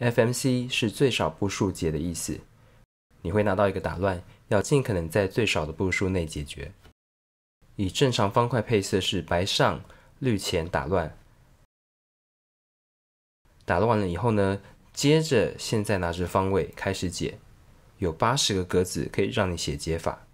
FMC 是最少步数解的意思，你会拿到一个打乱，要尽可能在最少的步数内解决。以正常方块配色是白上绿前打乱，打乱了以后呢，接着现在拿着方位开始解，有八十个格子可以让你写解法。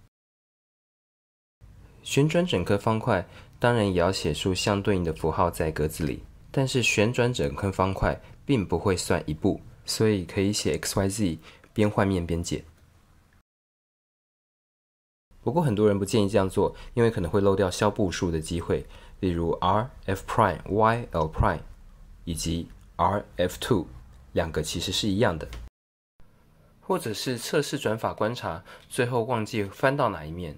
旋转整颗方块，当然也要写出相对应的符号在格子里，但是旋转整颗方块。并不会算一步，所以可以写 x y z，边换面边解。不过很多人不建议这样做，因为可能会漏掉消步数的机会，例如 r f prime y l prime，以及 r f two，两个其实是一样的。或者是测试转法观察，最后忘记翻到哪一面。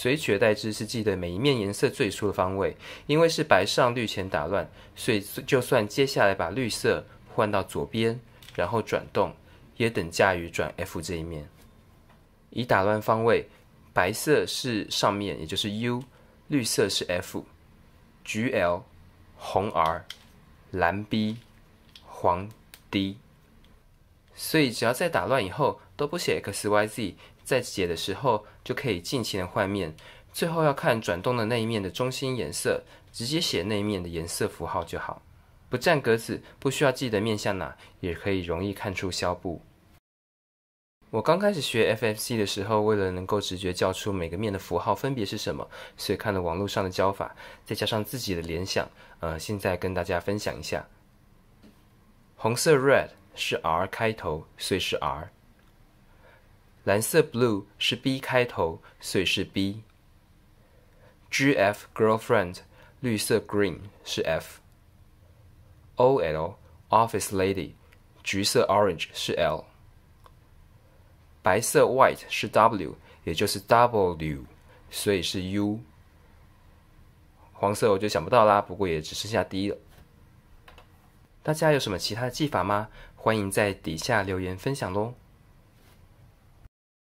所以取代之是记得每一面颜色最初的方位，因为是白上绿前打乱，所以就算接下来把绿色换到左边，然后转动，也等价于转 F 这一面。以打乱方位，白色是上面，也就是 U；绿色是 f 橘 L；红 R；蓝 B；黄 D。所以只要在打乱以后都不写 x y z，在解的时候就可以尽情的换面，最后要看转动的那一面的中心颜色，直接写那一面的颜色符号就好，不占格子，不需要记得面向哪，也可以容易看出消步。我刚开始学 f f c 的时候，为了能够直觉叫出每个面的符号分别是什么，所以看了网络上的教法，再加上自己的联想，呃，现在跟大家分享一下，红色 red。是 R 开头，所以是 R。蓝色 blue 是 B 开头，所以是 B。G F girlfriend，绿色 green 是 F。O L office lady，橘色 orange 是 L。白色 white 是 W，也就是 W，所以是 U。黄色我就想不到啦，不过也只剩下 D 了。大家有什么其他的技法吗？欢迎在底下留言分享喽。